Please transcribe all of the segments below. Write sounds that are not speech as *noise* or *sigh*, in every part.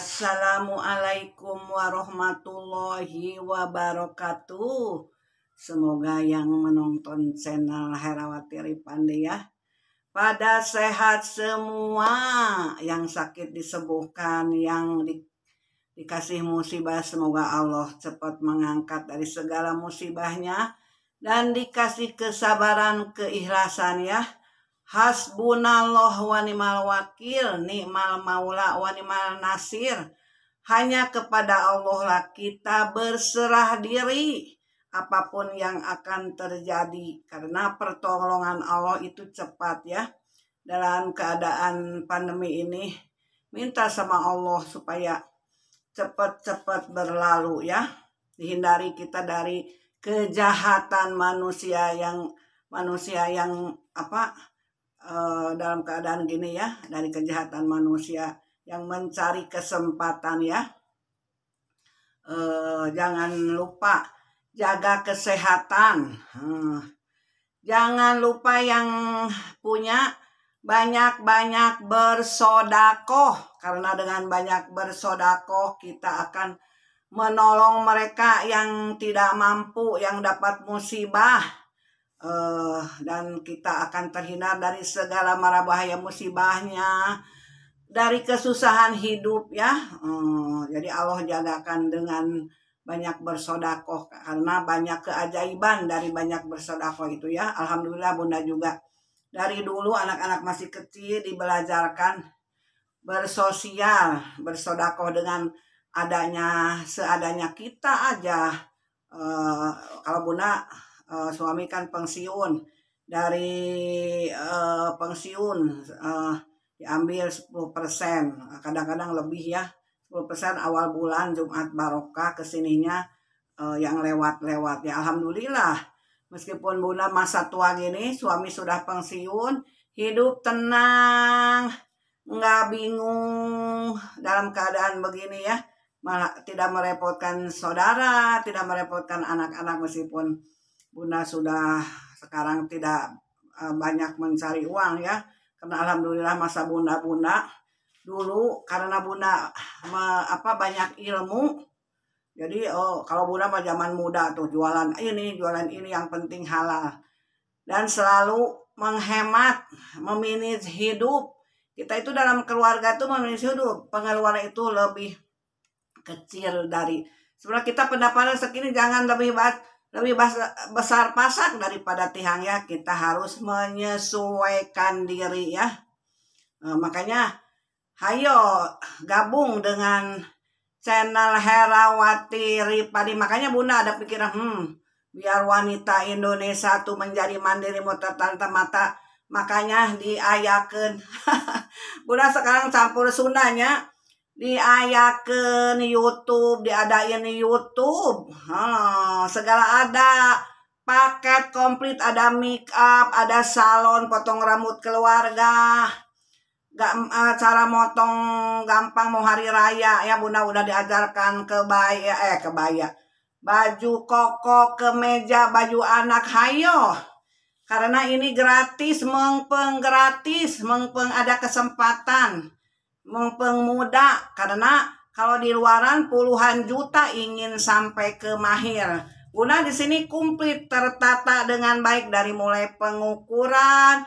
Assalamualaikum warahmatullahi wabarakatuh. Semoga yang menonton channel Herawati Ripande ya. Pada sehat semua, yang sakit disembuhkan, yang di, dikasih musibah semoga Allah cepat mengangkat dari segala musibahnya dan dikasih kesabaran, keikhlasan ya Hasbunallah wa ni'mal wakil, ni'mal maula wa ni'mal nasir. Hanya kepada Allah lah kita berserah diri apapun yang akan terjadi karena pertolongan Allah itu cepat ya dalam keadaan pandemi ini minta sama Allah supaya cepat-cepat berlalu ya dihindari kita dari kejahatan manusia yang manusia yang apa Eh, dalam keadaan gini ya dari kejahatan manusia yang mencari kesempatan ya e, jangan lupa jaga kesehatan e, jangan lupa yang punya banyak-banyak bersodakoh karena dengan banyak bersodakoh kita akan menolong mereka yang tidak mampu yang dapat musibah uh, dan kita akan terhindar dari segala mara bahaya musibahnya dari kesusahan hidup ya uh, jadi Allah jagakan dengan banyak bersodakoh karena banyak keajaiban dari banyak bersodakoh itu ya Alhamdulillah bunda juga dari dulu anak-anak masih kecil dibelajarkan bersosial bersodakoh dengan adanya seadanya kita aja uh, kalau bunda Eh, suami kan pensiun dari uh, pensiun uh, diambil 10% kadang-kadang lebih ya 10% awal bulan Jumat Barokah kesininya uh, yang lewat-lewat ya Alhamdulillah meskipun Bunda masa tua gini suami sudah pensiun hidup tenang nggak bingung dalam keadaan begini ya malah tidak merepotkan saudara tidak merepotkan anak-anak meskipun Bunda sudah sekarang tidak eh, banyak mencari uang ya karena alhamdulillah masa Bunda-Bunda dulu karena Bunda me, apa banyak ilmu jadi oh kalau Bunda mah zaman muda tuh jualan ini jualan ini yang penting halal dan selalu menghemat, meminis hidup. Kita itu dalam keluarga itu meminis hidup. Pengeluaran itu lebih kecil dari sebenarnya kita pendapatan segini jangan lebih banyak lebih besar pasak daripada tiang ya kita harus menyesuaikan diri ya nah, makanya hayo gabung dengan channel Herawati Ripadi makanya bunda ada pikiran hmm biar wanita Indonesia tuh menjadi mandiri muter tante mata makanya diayakan *laughs* bunda sekarang campur Sundanya di YouTube diadain YouTube hmm, segala ada paket komplit ada make up ada salon potong rambut keluarga gak eh, cara motong gampang mau hari raya ya bunda udah diajarkan kebaya eh kebaya ya. baju koko kemeja baju anak hayo karena ini gratis mengpeng gratis mengpeng ada kesempatan pemuda karena kalau di luaran puluhan juta ingin sampai ke mahir. Guna di sini komplit tertata dengan baik dari mulai pengukuran,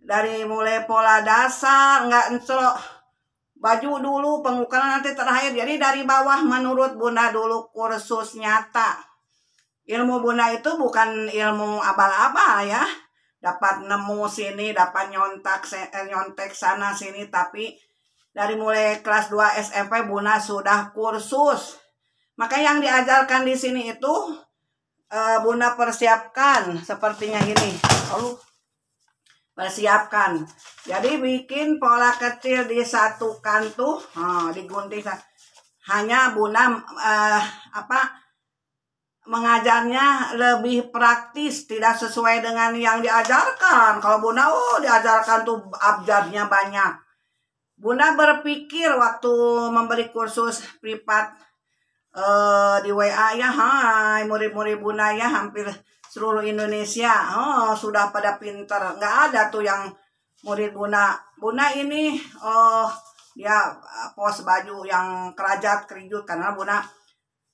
dari mulai pola dasar, nggak encelok baju dulu, pengukuran nanti terakhir. Jadi dari bawah menurut Bunda dulu kursus nyata. Ilmu Bunda itu bukan ilmu abal-abal ya. Dapat nemu sini, dapat nyontak, eh, nyontek sana sini, tapi dari mulai kelas 2 SMP Buna sudah kursus. Maka yang diajarkan di sini itu uh, Bunda persiapkan sepertinya ini, Lalu persiapkan. Jadi bikin pola kecil disatukan tuh, nah, oh, digunting. Hanya Bunda uh, eh, apa mengajarnya lebih praktis, tidak sesuai dengan yang diajarkan. Kalau Bunda oh diajarkan tuh abjadnya banyak. Bunda berpikir waktu memberi kursus privat uh, eh, di WA ya, hai murid-murid Bunda ya hampir seluruh Indonesia. Oh, sudah pada pinter. Nggak ada tuh yang murid Bunda. Bunda ini oh ya pos baju yang kerajat kerijut karena Bunda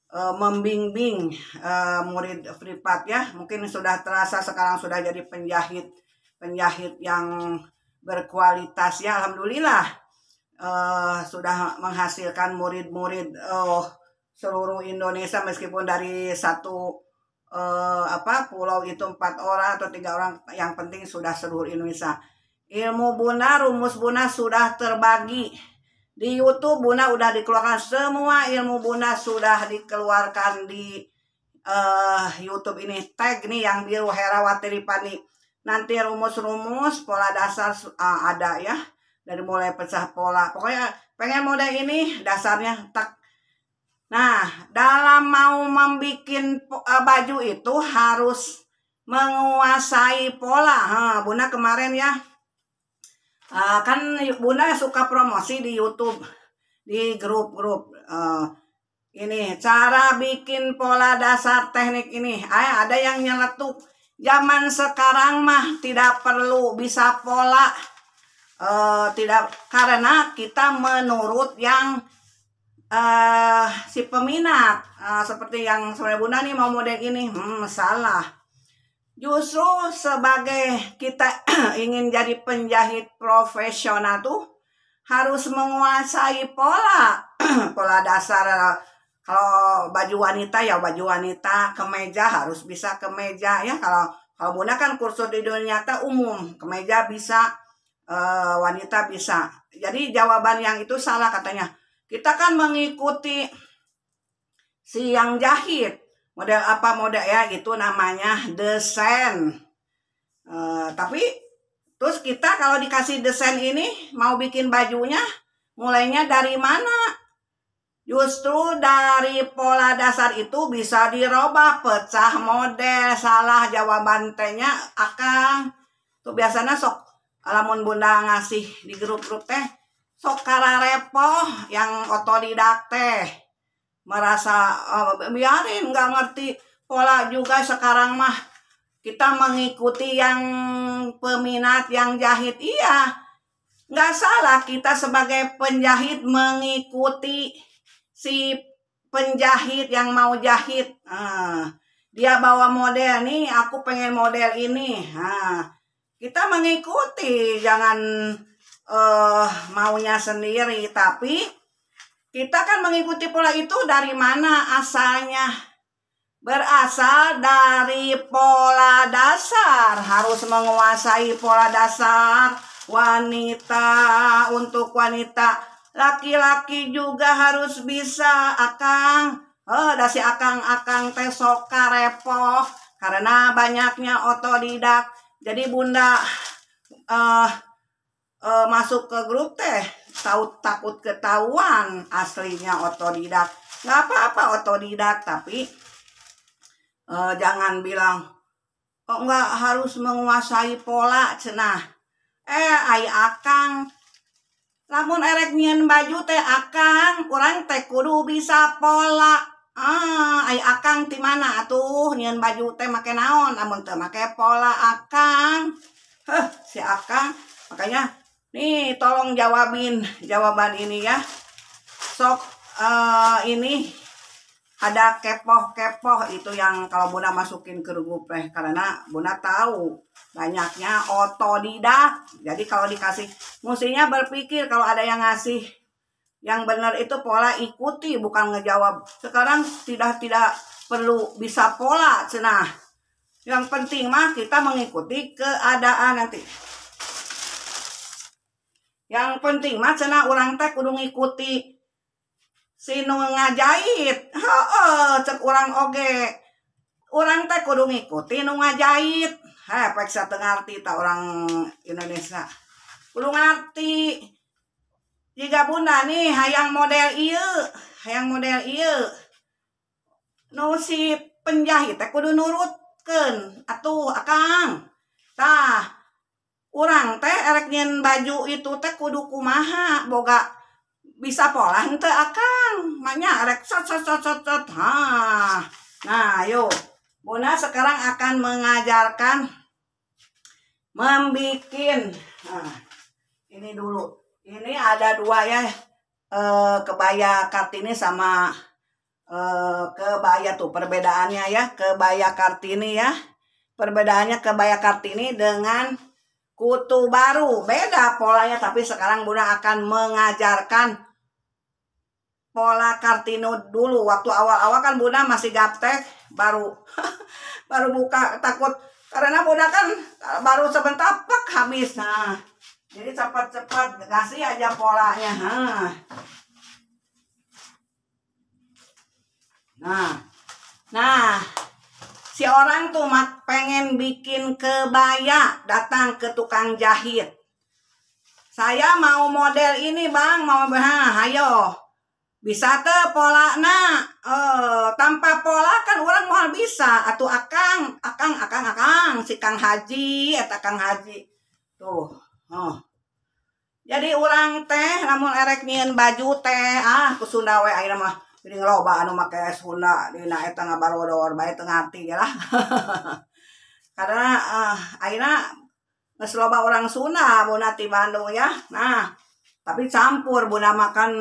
uh, membimbing uh, murid privat ya. Mungkin sudah terasa sekarang sudah jadi penjahit penjahit yang berkualitas ya alhamdulillah uh, sudah menghasilkan murid-murid uh, seluruh Indonesia meskipun dari satu uh, apa pulau itu empat orang atau tiga orang yang penting sudah seluruh Indonesia ilmu buna rumus buna sudah terbagi di YouTube buna udah dikeluarkan semua ilmu buna sudah dikeluarkan di uh, YouTube ini tag nih yang biru Herawati Ripani nanti rumus-rumus pola dasar uh, ada ya dari mulai pecah pola pokoknya pengen model ini dasarnya tak nah dalam mau membuat eh, baju itu harus menguasai pola ha, bunda kemarin ya eh, kan bunda suka promosi di YouTube di grup-grup eh, ini cara bikin pola dasar teknik ini ada yang nyeletuk zaman sekarang mah tidak perlu bisa pola uh, tidak karena kita menurut yang uh, si peminat uh, seperti yang sebenarnya bunda nih mau model ini hmm, salah justru sebagai kita *clears throat* ingin jadi penjahit profesional tuh harus menguasai pola *clears throat* pola dasar kalau baju wanita ya baju wanita kemeja harus bisa kemeja ya kalau kalau bunda kan kursus di dunia nyata umum kemeja bisa uh, wanita bisa. Jadi jawaban yang itu salah katanya. Kita kan mengikuti si yang jahit. Model apa model ya itu namanya desain. Uh, eh, tapi terus kita kalau dikasih desain ini mau bikin bajunya mulainya dari mana? Justru dari pola dasar itu bisa diroba pecah model salah jawaban tanya akan tuh biasanya sok alamun bunda ngasih di grup-grup teh sok repo yang otodidak teh merasa oh, biarin nggak ngerti pola juga sekarang mah kita mengikuti yang peminat yang jahit iya nggak salah kita sebagai penjahit mengikuti si penjahit yang mau jahit nah, dia bawa model nih aku pengen model ini nah, kita mengikuti jangan uh, maunya sendiri tapi kita kan mengikuti pola itu dari mana asalnya berasal dari pola dasar harus menguasai pola dasar wanita untuk wanita laki-laki juga harus bisa akang oh dasi akang akang tesoka repoh karena banyaknya otodidak jadi bunda uh, uh, masuk ke grup teh tahu takut ketahuan aslinya otodidak nggak apa-apa otodidak tapi uh, jangan bilang kok oh, nggak harus menguasai pola cenah eh ai akang lamun erek nyen baju teh akang kurang teh kudu bisa pola ah ay akang ti mana atuh Nian baju teh make naon namun teh make pola akang heh si akang makanya nih tolong jawabin jawaban ini ya sok uh, ini ada kepoh-kepoh itu yang kalau Bunda masukin ke rugu karena Bunda tahu banyaknya otodidak jadi kalau dikasih musinya berpikir kalau ada yang ngasih yang benar itu pola ikuti bukan ngejawab. Sekarang tidak tidak perlu bisa pola cenah. Yang penting mah kita mengikuti keadaan nanti. Yang penting mah cenah orang teh kudu ngikuti si ngajahit. Heeh, cek orang oge. Orang teh kudu ngikuti nu ngajahit. Heh, paksa sateu ngarti ta orang Indonesia. Kudu ngerti jika bunda nih hayang model iya, hayang model iya, nu si penjahit dulu udah nurutkan atuh akang tah urang teh erek baju itu teh kudu kumaha boga bisa pola henteu akang maknya erek sot sot sot sot, sot. ha nah yuk bunda sekarang akan mengajarkan membikin nah, ini dulu ini ada dua ya, eh, kebaya Kartini sama eh, kebaya tuh perbedaannya ya, kebaya Kartini ya. Perbedaannya kebaya Kartini dengan kutu baru. Beda polanya tapi sekarang Bunda akan mengajarkan pola Kartino dulu. Waktu awal-awal kan Bunda masih gaptek baru *laughs* baru buka takut karena Bunda kan eh, baru sebentar pek habis. Nah, jadi cepat-cepat kasih aja polanya nah. nah nah si orang tuh mat pengen bikin kebaya datang ke tukang jahit saya mau model ini bang mau bah ayo bisa te pola nah e, tanpa pola kan orang mau bisa atau akang akang akang akang si kang haji atau kang haji tuh oh. jadi orang teh namun erek mien baju teh ah ke Sunda we akhirnya mah jadi ngeloba anu make Sunda di naik tengah ada baik tengah hati lah *laughs* karena uh, ah, akhirnya ngeseloba orang Sunda mau nanti Bandung ya nah tapi campur buna makan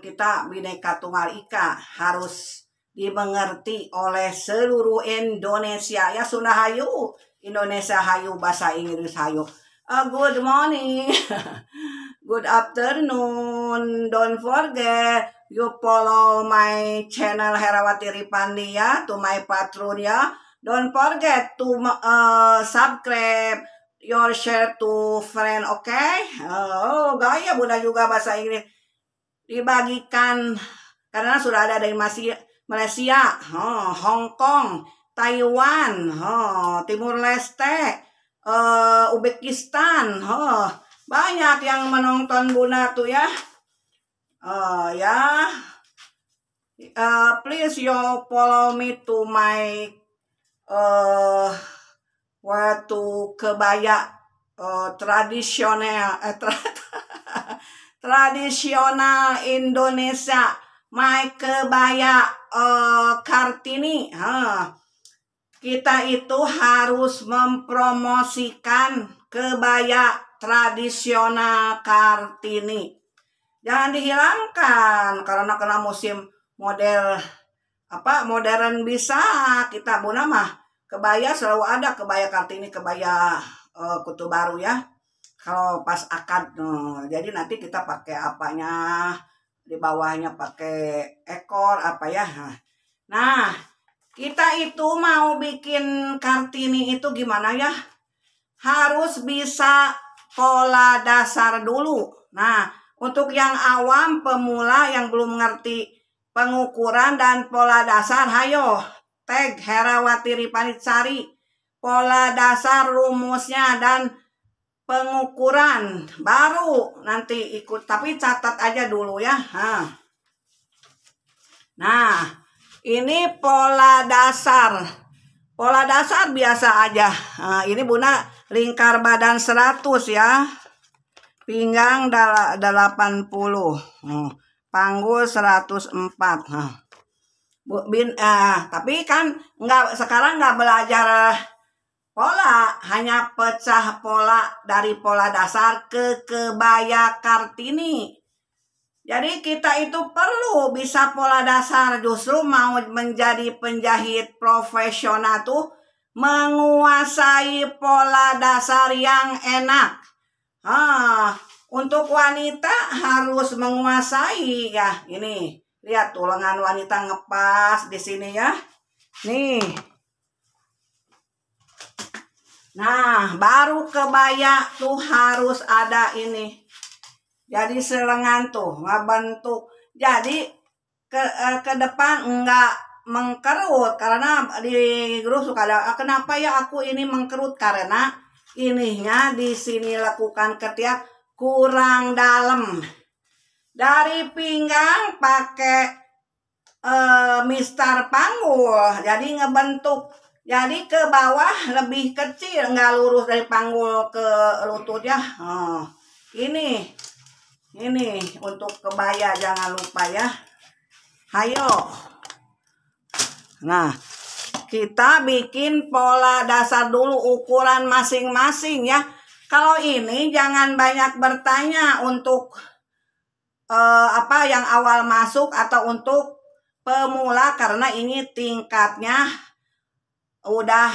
kita bineka tunggal ika harus dimengerti oleh seluruh Indonesia ya Sunda Hayu Indonesia Hayu bahasa Inggris Hayu Uh, good morning, *laughs* good afternoon. Don't forget you follow my channel Herawati Ripandi ya, to my patron ya. Don't forget to uh, subscribe your share to friend, oke? Okay? Oh, gaya Bunda juga bahasa Inggris. Dibagikan karena sudah ada dari Malaysia, Malaysia, oh, Hong Kong, Taiwan, oh, Timur Leste, uh, Uzbekistan. Oh, banyak yang menonton Buna tuh ya. Uh, ya. Uh, please you follow me to my uh, waktu kebaya uh, tradisional eh, tra *laughs* tradisional Indonesia my kebaya uh, Kartini. Huh. Ah kita itu harus mempromosikan kebaya tradisional Kartini. Jangan dihilangkan karena kena musim model apa modern bisa kita buna mah kebaya selalu ada kebaya Kartini, kebaya uh, Kutu Baru ya. Kalau pas akad eh, jadi nanti kita pakai apanya di bawahnya pakai ekor apa ya. Nah, kita itu mau bikin Kartini itu gimana ya? Harus bisa pola dasar dulu. Nah, untuk yang awam, pemula yang belum ngerti pengukuran dan pola dasar, hayo tag Herawati Sari Pola dasar rumusnya dan pengukuran baru nanti ikut tapi catat aja dulu ya. Nah, ini pola dasar. Pola dasar biasa aja. Nah, ini Bunda lingkar badan 100 ya. Pinggang 80. Hmm, panggul 104. Nah. Hmm. Bu, bin, eh, tapi kan nggak sekarang nggak belajar pola, hanya pecah pola dari pola dasar ke kebaya Kartini. Jadi kita itu perlu bisa pola dasar justru mau menjadi penjahit profesional tuh menguasai pola dasar yang enak. Ah, untuk wanita harus menguasai ya ini. Lihat tuh lengan wanita ngepas di sini ya. Nih. Nah, baru kebaya tuh harus ada ini jadi selengan tuh ngebentuk jadi ke, eh, ke depan enggak mengkerut karena di grup suka ada ah, kenapa ya aku ini mengkerut karena ininya di sini lakukan ketiak kurang dalam dari pinggang pakai eh, mistar panggul jadi ngebentuk jadi ke bawah lebih kecil nggak lurus dari panggul ke lutut ya oh, nah, ini ini untuk kebaya jangan lupa ya hayo nah kita bikin pola dasar dulu ukuran masing-masing ya kalau ini jangan banyak bertanya untuk eh, apa yang awal masuk atau untuk pemula karena ini tingkatnya udah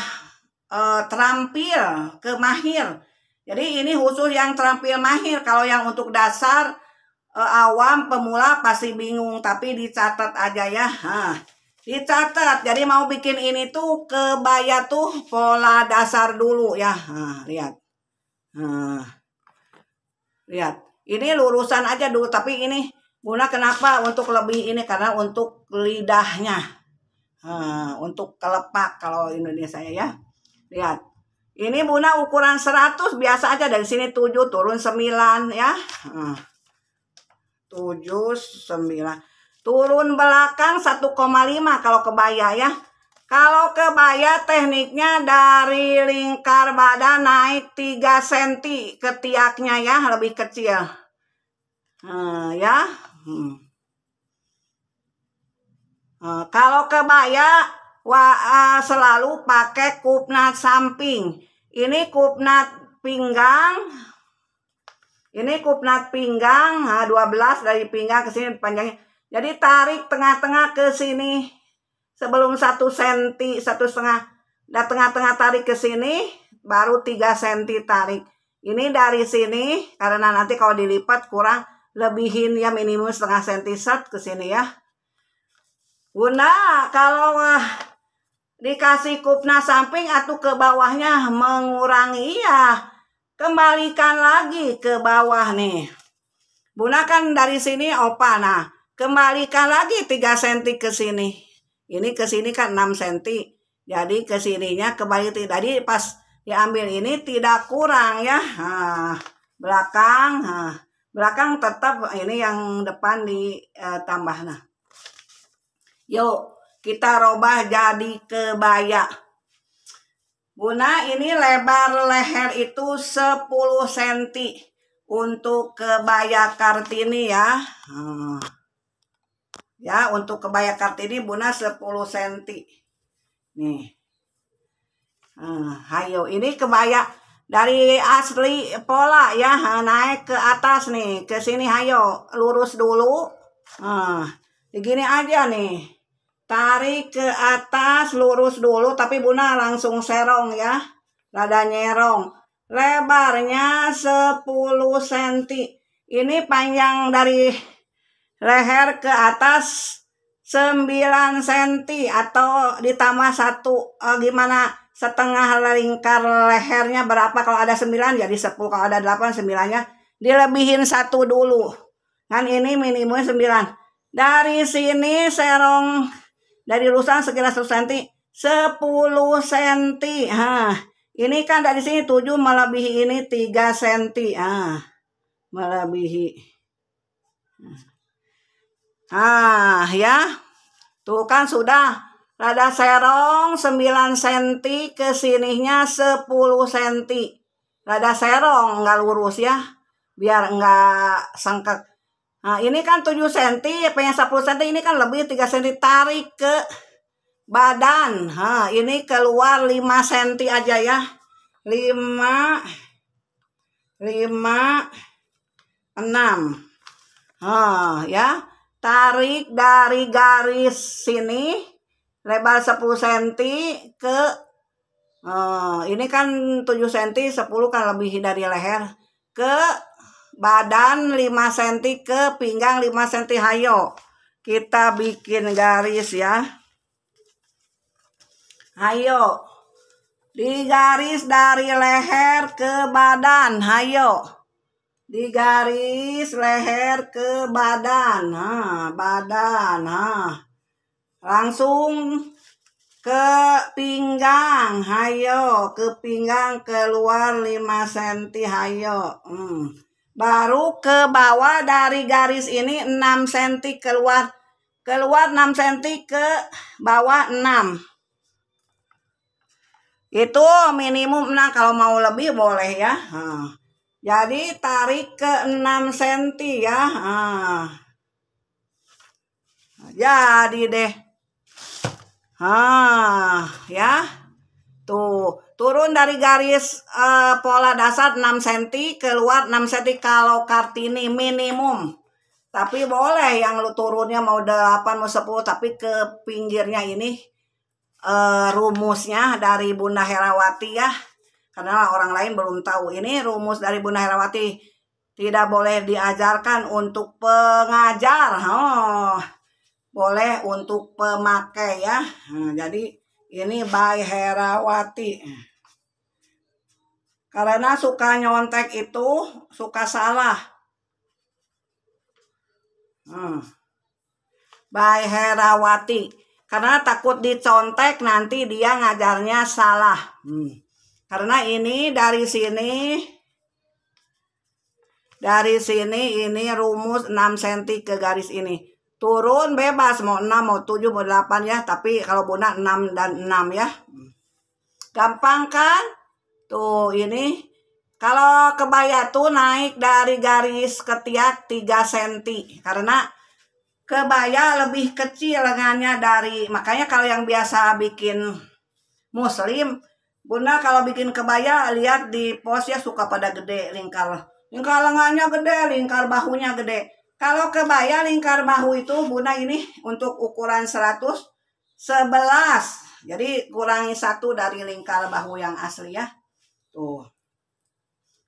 eh, terampil kemahir. mahir jadi ini khusus yang terampil mahir. Kalau yang untuk dasar eh, awam pemula pasti bingung, tapi dicatat aja ya. Hah. Dicatat. Jadi mau bikin ini tuh kebaya tuh pola dasar dulu ya. Hah, lihat. Hah. Lihat. Ini lurusan aja dulu, tapi ini guna kenapa? Untuk lebih ini karena untuk lidahnya. Hah, untuk kelepak kalau Indonesia ya. Lihat ini bunda ukuran 100 biasa aja dari sini 7 turun 9 ya. 7 hmm. 9. Turun belakang 1,5 kalau kebaya ya. Kalau kebaya tekniknya dari lingkar badan naik 3 cm ketiaknya ya, lebih kecil. Hmm, ya. Hmm. hmm kalau kebaya wa, eh, selalu pakai kupnat samping. Ini kupnat pinggang. Ini kupnat pinggang, nah, eh, 12 dari pinggang ke sini panjangnya. Jadi tarik tengah-tengah ke sini sebelum satu senti, satu setengah. Dan nah, tengah-tengah tarik ke sini, baru 3 senti tarik. Ini dari sini, karena nanti kalau dilipat kurang, lebihin ya minimum setengah senti set ke sini ya. Guna kalau uh, dikasih kupna samping atau ke bawahnya mengurangi ya kembalikan lagi ke bawah nih. gunakan dari sini opa nah kembalikan lagi 3 cm ke sini. Ini ke sini kan 6 cm. Jadi ke sininya kembali tadi pas diambil ini tidak kurang ya. Nah, belakang nah, belakang tetap ini yang depan ditambah eh, nah Yuk, kita robah jadi kebaya. Guna ini lebar leher itu 10 cm untuk kebaya Kartini ya. Hmm. Ya, untuk kebaya Kartini Bunda 10 cm. Nih. Hmm, hayo, ini kebaya dari asli pola ya, hmm, naik ke atas nih, ke sini hayo, lurus dulu. Hmm, begini aja nih. Tarik ke atas, lurus dulu, tapi Buna langsung serong ya. Rada nyerong. Lebarnya 10 cm. Ini panjang dari leher ke atas 9 cm atau ditambah satu eh, gimana setengah lingkar lehernya berapa kalau ada 9 jadi 10 kalau ada 8 9-nya dilebihin satu dulu kan ini minimum 9 dari sini serong dari lusan sekitar 10 cm, 10 cm. ha ini kan dari sini 7 melebihi ini 3 cm. ha melebihi. Ah, ya. Tuh kan sudah rada serong 9 cm ke sininya 10 cm. rada serong nggak lurus ya. Biar nggak sengkek. Nah, ini kan 7 cm, pengen 10 cm ini kan lebih 3 cm tarik ke badan. Ha, nah, ini keluar 5 cm aja ya. 5 5 6. Ha, ya. Tarik dari garis sini lebar 10 cm ke Oh, ini kan 7 cm, 10 kan lebih dari leher ke badan 5 cm ke pinggang 5 cm hayo kita bikin garis ya hayo di garis dari leher ke badan hayo di garis leher ke badan nah badan nah langsung ke pinggang hayo ke pinggang keluar 5 cm hayo hmm baru ke bawah dari garis ini 6 cm keluar keluar 6 cm ke bawah 6 itu minimum nah kalau mau lebih boleh ya nah. jadi tarik ke 6 cm ya nah. jadi deh ah ya tuh Turun dari garis uh, pola dasar 6 cm, keluar 6 cm kalau Kartini minimum. Tapi boleh yang lu turunnya mau 8, mau 10, tapi ke pinggirnya ini uh, rumusnya dari Bunda Herawati ya. Karena orang lain belum tahu. Ini rumus dari Bunda Herawati. Tidak boleh diajarkan untuk pengajar. Oh, boleh untuk pemakai ya. Nah, jadi ini by Herawati. Karena suka nyontek itu suka salah. Hmm. By Herawati. Karena takut dicontek nanti dia ngajarnya salah. Hmm. Karena ini dari sini dari sini ini rumus 6 cm ke garis ini. Turun bebas mau 6 mau 7 mau 8 ya, tapi kalau bunda 6 dan 6 ya. Hmm. Gampang kan? Tuh ini kalau kebaya tuh naik dari garis ketiak 3 cm karena kebaya lebih kecil lengannya dari makanya kalau yang biasa bikin muslim Bunda kalau bikin kebaya lihat di pos ya suka pada gede lingkar lingkar lengannya gede lingkar bahunya gede kalau kebaya lingkar bahu itu Bunda ini untuk ukuran 111 jadi kurangi satu dari lingkar bahu yang asli ya Tuh.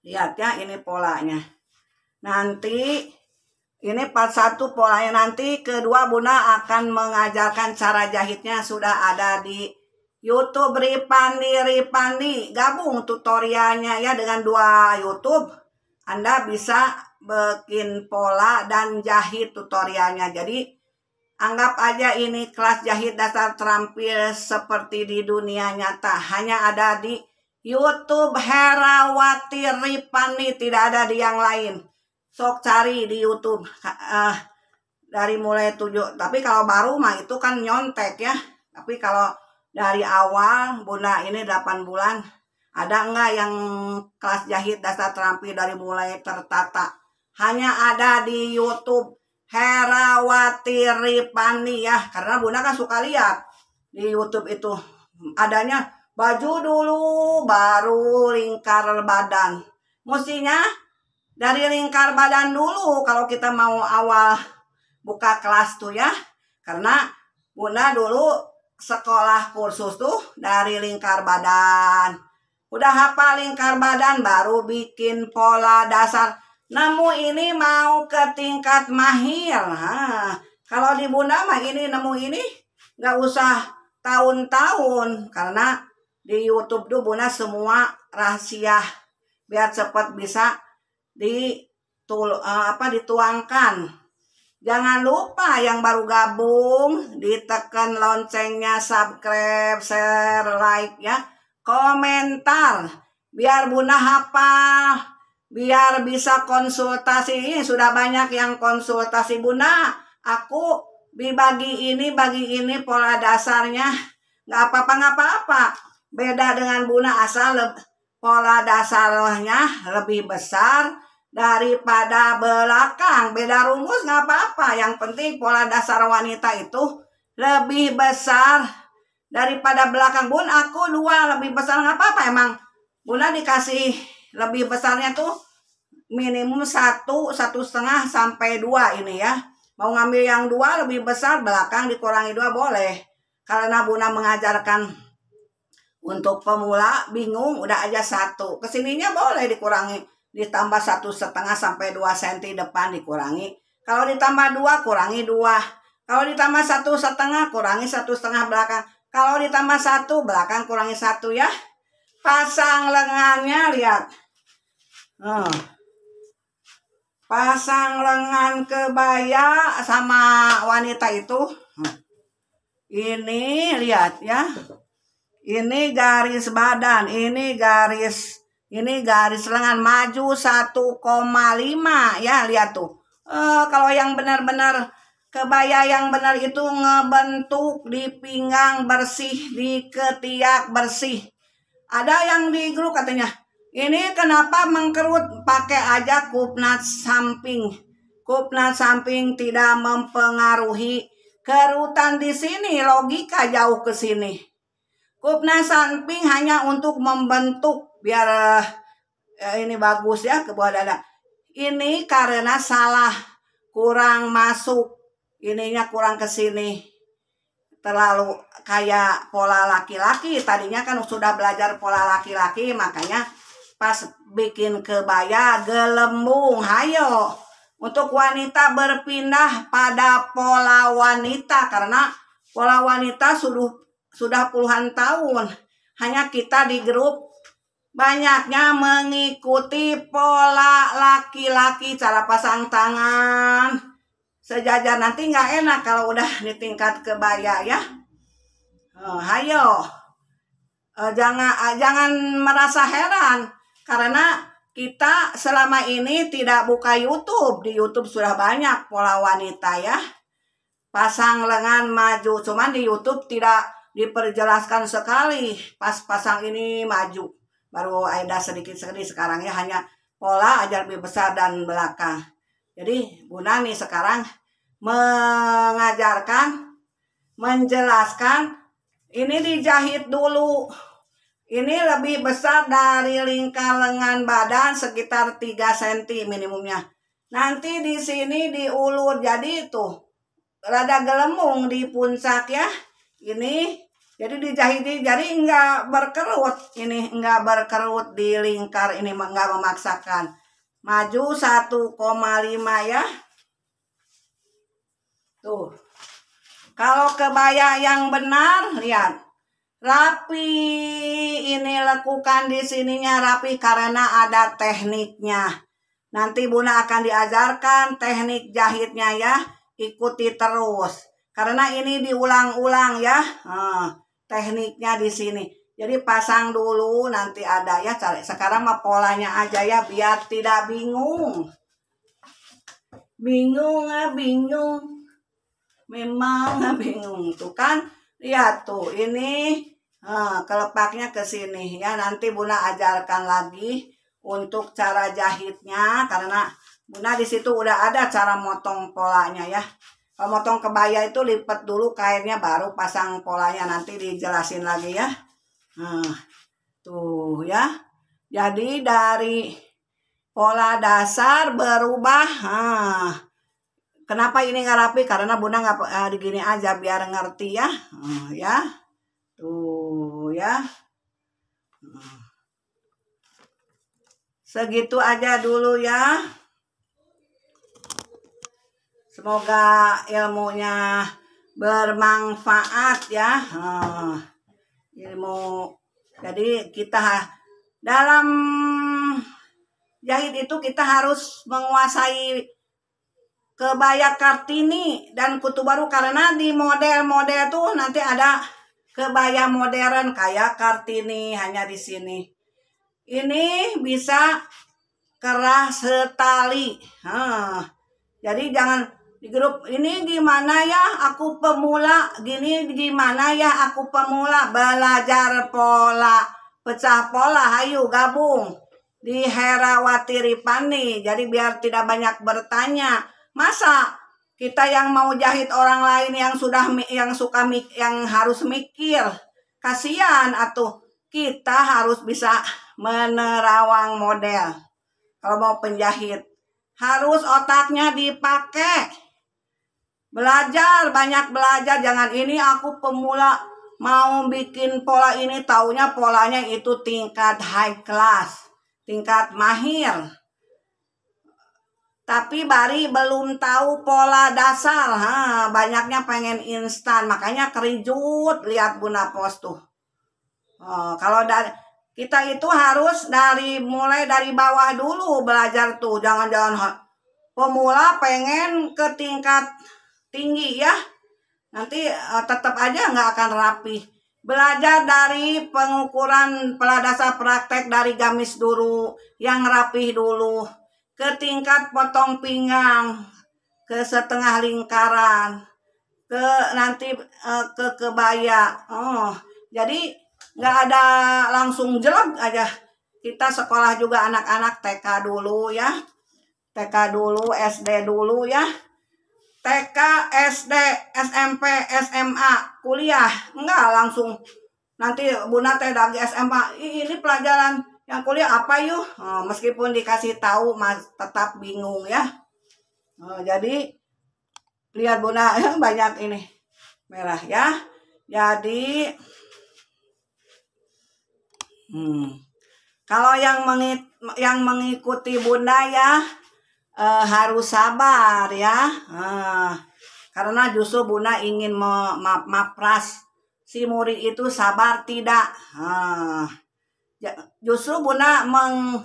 Lihat ya ini polanya. Nanti ini part 1 polanya nanti kedua Bunda akan mengajarkan cara jahitnya sudah ada di YouTube Ripandi Ripandi gabung tutorialnya ya dengan dua YouTube Anda bisa bikin pola dan jahit tutorialnya jadi Anggap aja ini kelas jahit dasar terampil seperti di dunia nyata, hanya ada di YouTube Herawati Ripani tidak ada di yang lain. Sok cari di YouTube uh, dari mulai tujuh. Tapi kalau baru mah itu kan nyontek ya. Tapi kalau dari awal Bunda ini 8 bulan ada enggak yang kelas jahit dasar terampi dari mulai tertata? Hanya ada di YouTube Herawati Ripani ya. Karena Bunda kan suka lihat di YouTube itu adanya baju dulu baru lingkar badan. Mestinya dari lingkar badan dulu kalau kita mau awal buka kelas tuh ya. Karena Bunda dulu sekolah kursus tuh dari lingkar badan. Udah hafal lingkar badan baru bikin pola dasar. Nemu ini mau ke tingkat mahir. Nah, kalau di Bunda mah ini nemu ini nggak usah tahun-tahun karena di YouTube tuh Bunda semua rahasia biar cepat bisa ditul eh, apa dituangkan. Jangan lupa yang baru gabung ditekan loncengnya subscribe, share, like ya, komentar biar Bunda apa biar bisa konsultasi. Ini sudah banyak yang konsultasi Bunda. Aku dibagi ini, bagi ini pola dasarnya. Nggak apa-apa, nggak apa-apa. Beda dengan bunga asal pola dasarnya lebih besar daripada belakang. Beda rumus nggak apa-apa. Yang penting pola dasar wanita itu lebih besar daripada belakang. Bun, aku dua lebih besar nggak apa-apa. Emang Bunda dikasih lebih besarnya tuh minimum satu satu setengah sampai dua ini ya. Mau ngambil yang dua lebih besar belakang dikurangi dua boleh. Karena Bunda mengajarkan untuk pemula bingung udah aja satu. Kesininya boleh dikurangi. Ditambah satu setengah sampai dua senti depan dikurangi. Kalau ditambah dua kurangi dua. Kalau ditambah satu setengah kurangi satu setengah belakang. Kalau ditambah satu belakang kurangi satu ya. Pasang lengannya lihat. Hmm. Pasang lengan kebaya sama wanita itu. Nah. Ini lihat ya ini garis badan, ini garis ini garis lengan maju 1,5 ya lihat tuh. Uh, kalau yang benar-benar kebaya yang benar itu ngebentuk di pinggang bersih, di ketiak bersih. Ada yang di grup katanya, ini kenapa mengkerut pakai aja kupnat samping. Kupnat samping tidak mempengaruhi kerutan di sini, logika jauh ke sini. Kupna samping hanya untuk membentuk biar eh, ini bagus ya ke bawah dada. Ini karena salah kurang masuk ininya kurang ke sini terlalu kayak pola laki-laki tadinya kan sudah belajar pola laki-laki makanya pas bikin kebaya gelembung hayo untuk wanita berpindah pada pola wanita karena pola wanita sudah sudah puluhan tahun. Hanya kita di grup banyaknya mengikuti pola laki-laki cara pasang tangan. Sejajar nanti nggak enak kalau udah di tingkat kebaya ya. Oh, hayo, eh, jangan eh, jangan merasa heran karena kita selama ini tidak buka YouTube. Di YouTube sudah banyak pola wanita ya. Pasang lengan maju, cuman di YouTube tidak diperjelaskan sekali pas pasang ini maju baru ada sedikit sekali sekarang ya hanya pola ajar lebih besar dan belakang jadi guna nih sekarang mengajarkan menjelaskan ini dijahit dulu ini lebih besar dari lingkar lengan badan sekitar 3 cm minimumnya. Nanti di sini diulur jadi itu rada gelembung di puncak ya ini jadi dijahit jadi enggak berkerut ini enggak berkerut di lingkar ini enggak memaksakan maju 1,5 ya tuh kalau kebaya yang benar lihat rapi ini lekukan di sininya rapi karena ada tekniknya nanti Bunda akan diajarkan teknik jahitnya ya ikuti terus karena ini diulang-ulang ya eh, tekniknya di sini. Jadi pasang dulu nanti ada ya. Sekarang mah polanya aja ya biar tidak bingung. Bingung ya bingung. Memang ah, bingung tuh kan. Lihat tuh ini eh, kelepaknya ke sini ya. Nanti Bunda ajarkan lagi untuk cara jahitnya karena Bunda di situ udah ada cara motong polanya ya. Pemotong kebaya itu lipat dulu kainnya baru pasang polanya nanti dijelasin lagi ya. Nah, tuh ya. Jadi dari pola dasar berubah. Nah, kenapa ini nggak rapi? Karena bunda nggak eh, digini aja biar ngerti ya. Nah, ya. Tuh ya. Nah. Segitu aja dulu ya. Semoga ilmunya bermanfaat ya. Ah, ilmu jadi kita dalam jahit itu kita harus menguasai kebaya Kartini dan Kutu Baru karena di model-model tuh nanti ada kebaya modern kayak Kartini hanya di sini. Ini bisa kerah setali. Hmm. Jadi jangan di grup ini gimana ya aku pemula gini gimana ya aku pemula belajar pola pecah pola ayo gabung di Herawati Ripani jadi biar tidak banyak bertanya masa kita yang mau jahit orang lain yang sudah yang suka yang harus mikir kasihan atau kita harus bisa menerawang model kalau mau penjahit harus otaknya dipakai Belajar, banyak belajar. Jangan ini aku pemula mau bikin pola ini taunya polanya itu tingkat high class, tingkat mahir. Tapi Bari belum tahu pola dasar. Ha, banyaknya pengen instan, makanya kerijut lihat Bunda Pos tuh. Oh, kalau dari kita itu harus dari mulai dari bawah dulu belajar tuh. Jangan-jangan pemula pengen ke tingkat tinggi ya nanti uh, tetap aja nggak akan rapi belajar dari pengukuran peladasa praktek dari gamis dulu yang rapih dulu ke tingkat potong pinggang ke setengah lingkaran ke nanti uh, ke kebaya oh jadi nggak ada langsung jelek aja kita sekolah juga anak-anak TK dulu ya TK dulu SD dulu ya TK, SD, SMP, SMA, kuliah. Enggak langsung nanti Bunda teh lagi SMA. Ini pelajaran yang kuliah apa yuk? Oh, meskipun dikasih tahu mas tetap bingung ya. Oh, jadi lihat Bunda *laughs* banyak ini merah ya. Jadi hmm, kalau yang mengit yang mengikuti Bunda ya uh, harus sabar ya. Uh, karena justru Bunda ingin memapras si murid itu sabar tidak. Uh, justru Bunda meng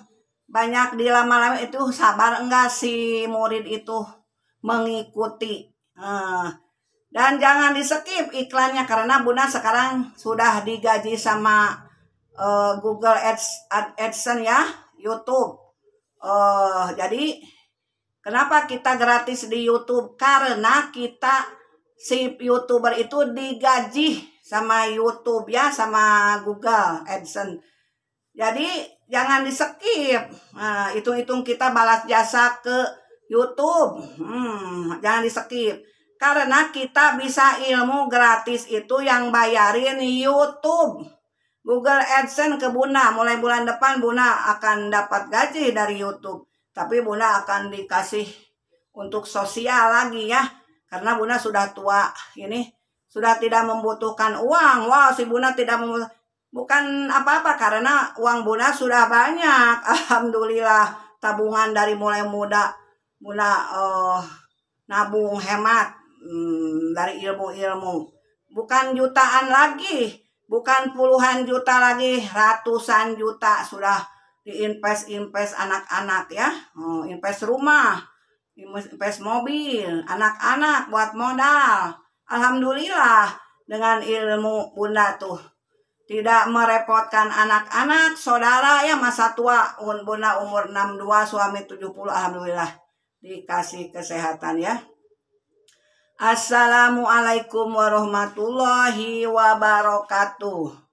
banyak di lama-lama itu sabar enggak si murid itu mengikuti. Uh, dan jangan di skip iklannya karena Bunda sekarang sudah digaji sama uh, Google Ads, AdSense ya, YouTube. Uh, jadi Kenapa kita gratis di YouTube? Karena kita si YouTuber itu digaji sama YouTube ya, sama Google AdSense. Jadi jangan di skip. Nah, hitung-hitung kita balas jasa ke YouTube. Hmm, jangan di skip. Karena kita bisa ilmu gratis itu yang bayarin YouTube. Google AdSense ke Buna. Mulai bulan depan Buna akan dapat gaji dari YouTube tapi Bunda akan dikasih untuk sosial lagi ya karena Bunda sudah tua ini sudah tidak membutuhkan uang wow si Bunda tidak membutuhkan bukan apa-apa karena uang Bunda sudah banyak *laughs* alhamdulillah tabungan dari mulai muda Bunda uh, nabung hemat hmm, dari ilmu-ilmu bukan jutaan lagi bukan puluhan juta lagi ratusan juta sudah diinvest-invest anak-anak ya, oh, invest rumah, invest mobil, anak-anak buat modal. Alhamdulillah dengan ilmu bunda tuh tidak merepotkan anak-anak, saudara ya masa tua, bunda umur 62, suami 70, alhamdulillah dikasih kesehatan ya. Assalamualaikum warahmatullahi wabarakatuh.